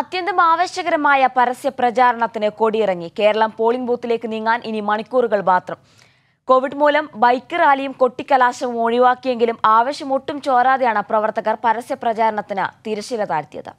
അത്യന്തം ആവശ്യകരമായ പരസ്യ പ്രചാരണത്തിന് കൊടിയിറങ്ങി കേരളം പോളിംഗ് ബൂത്തിലേക്ക് നീങ്ങാൻ ഇനി മണിക്കൂറുകൾ മാത്രം കോവിഡ് മൂലം ബൈക്ക് റാലിയും കൊട്ടിക്കലാശവും ഒഴിവാക്കിയെങ്കിലും ആവശ്യം ഒട്ടും ചോരാതെയാണ് പ്രവർത്തകർ പരസ്യ പ്രചാരണത്തിന് തിരശീല താഴ്ത്തിയത്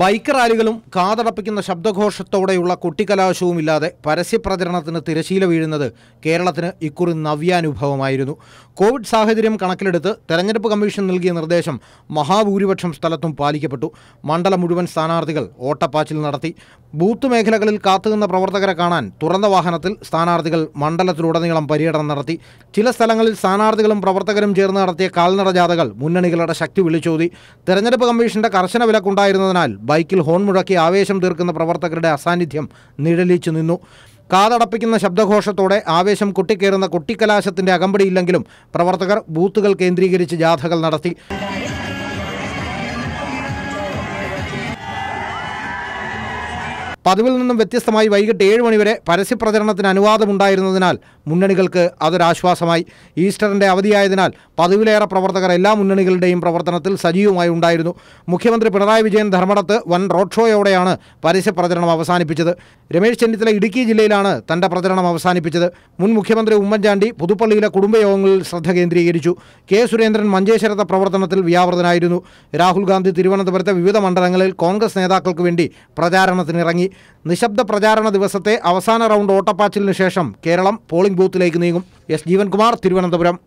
ബൈക്ക് റാലികളും കാതടപ്പിക്കുന്ന ശബ്ദഘോഷത്തോടെയുള്ള കുട്ടിക്കലാശവും ഇല്ലാതെ പരസ്യപ്രചരണത്തിന് തിരശീല വീഴുന്നത് കേരളത്തിന് ഇക്കുറി നവ്യാനുഭവമായിരുന്നു കോവിഡ് സാഹചര്യം കണക്കിലെടുത്ത് തെരഞ്ഞെടുപ്പ് കമ്മീഷൻ നൽകിയ നിർദ്ദേശം മഹാഭൂരിപക്ഷം സ്ഥലത്തും പാലിക്കപ്പെട്ടു മണ്ഡലം മുഴുവൻ സ്ഥാനാർത്ഥികൾ ഓട്ടപ്പാച്ചിൽ നടത്തി ബൂത്ത് മേഖലകളിൽ കാത്തുനിന്ന പ്രവർത്തകരെ കാണാൻ തുറന്ന വാഹനത്തിൽ സ്ഥാനാർത്ഥികൾ മണ്ഡലത്തിലുടനീളം പര്യടനം നടത്തി ചില സ്ഥലങ്ങളിൽ സ്ഥാനാർത്ഥികളും പ്രവർത്തകരും ചേർന്ന് നടത്തിയ കാൽനട ജാഥകൾ മുന്നണികളുടെ ശക്തി വിളിച്ചോതി തെരഞ്ഞെടുപ്പ് കമ്മീഷന്റെ കർശന വിലക്കുണ്ടായിരുന്നതിനാൽ ബൈക്കിൽ ഹോൺ മുഴക്കി ആവേശം തീർക്കുന്ന പ്രവർത്തകരുടെ അസാന്നിധ്യം നിഴലിച്ചു നിന്നു കാതടപ്പിക്കുന്ന ശബ്ദഘോഷത്തോടെ ആവേശം കുട്ടിക്കേറുന്ന കുട്ടിക്കലാശത്തിന്റെ അകമ്പടിയില്ലെങ്കിലും പ്രവർത്തകർ ബൂത്തുകൾ കേന്ദ്രീകരിച്ച് ജാഥകൾ നടത്തി പതിവിൽ നിന്നും വ്യത്യസ്തമായി വൈകിട്ട് ഏഴ് മണിവരെ പരസ്യപ്രചരണത്തിന് അനുവാദമുണ്ടായിരുന്നതിനാൽ മുന്നണികൾക്ക് അതൊരാശ്വാസമായി ഈസ്റ്ററിൻ്റെ അവധിയായതിനാൽ പതിവിലേറെ പ്രവർത്തകർ എല്ലാ മുന്നണികളുടെയും പ്രവർത്തനത്തിൽ സജീവമായി ഉണ്ടായിരുന്നു മുഖ്യമന്ത്രി പിണറായി വിജയൻ ധർമ്മടത്ത് വൻ റോഡ് ഷോയോടെയാണ് പരസ്യപ്രചരണം അവസാനിപ്പിച്ചത് രമേശ് ചെന്നിത്തല ഇടുക്കി ജില്ലയിലാണ് തൻ്റെ പ്രചരണം അവസാനിപ്പിച്ചത് മുൻ മുഖ്യമന്ത്രി ഉമ്മൻചാണ്ടി പുതുപ്പള്ളിയിലെ കുടുംബയോഗങ്ങളിൽ ശ്രദ്ധ കേന്ദ്രീകരിച്ചു കെ സുരേന്ദ്രൻ മഞ്ചേശ്വരത്തെ പ്രവർത്തനത്തിൽ വ്യാപൃതനായിരുന്നു രാഹുൽ ഗാന്ധി തിരുവനന്തപുരത്തെ വിവിധ മണ്ഡലങ്ങളിൽ കോൺഗ്രസ് നേതാക്കൾക്ക് വേണ്ടി പ്രചാരണത്തിനിറങ്ങി നിശബ്ദ പ്രചാരണ ദിവസത്തെ അവസാന റൗണ്ട് ഓട്ടപ്പാച്ചിലിന് ശേഷം കേരളം പോളിംഗ് ബൂത്തിലേക്ക് നീങ്ങും എസ് ജീവൻകുമാർ തിരുവനന്തപുരം